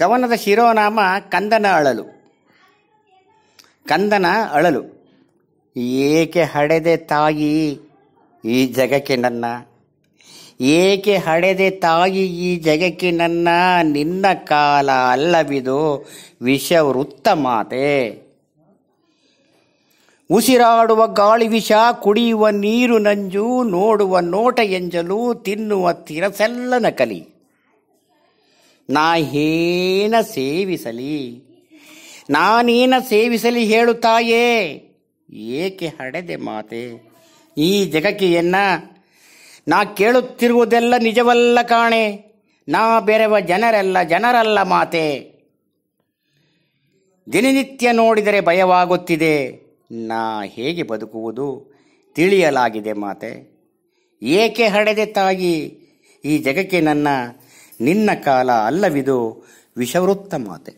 ಕವನದ ಶಿರೋನಾಮ ಕಂದನ ಅಳಲು ಕಂದನ ಅಳಲು ಏಕೆ ಹಡೆದೆ ತಾಯಿ ಈ ಜಗಕ್ಕೆ ನನ್ನ ಏಕೆ ಹಡೆದೆ ತಾಯಿ ಈ ಜಗಕ್ಕೆ ನನ್ನ ನಿನ್ನ ಕಾಲ ಅಲ್ಲವಿದು ವಿಷವೃತ್ತ ಮಾತೆ ಉಸಿರಾಡುವ ಗಾಳಿ ವಿಷ ಕುಡಿಯುವ ನೀರು ನಂಜು ನೋಡುವ ನೋಟ ಎಂಜಲು ತಿನ್ನುವ ತಿರಸೆಲ್ಲ ನಕಲಿ ನಾ ಏನ ಸೇವಿಸಲಿ ನಾನೇನ ಸೇವಿಸಲಿ ಹೇಳುತ್ತಾಯೇ ಏಕೆ ಹಡೆದೆ ಮಾತೆ ಈ ಜಗಕಿಯನ್ನ ನಾ ಕೇಳುತ್ತಿರುವುದೆಲ್ಲ ನಿಜವಲ್ಲ ಕಾಣೆ ನಾ ಬೆರೆವ ಜನರೆಲ್ಲ ಜನರಲ್ಲ ಮಾತೆ ದಿನನಿತ್ಯ ನೋಡಿದರೆ ಭಯವಾಗುತ್ತಿದೆ ನಾ ಹೇಗೆ ಬದುಕುವುದು ತಿಳಿಯಲಾಗಿದೆ ಮಾತೆ ಏಕೆ ಹಡೆದೆ ತಾಯಿ ಈ ಜಗಕ್ಕೆ ನನ್ನ ನಿನ್ನ ಕಾಲ ಅಲ್ಲವಿದು ವಿಷವೃತ್ತ ಮಾತೆ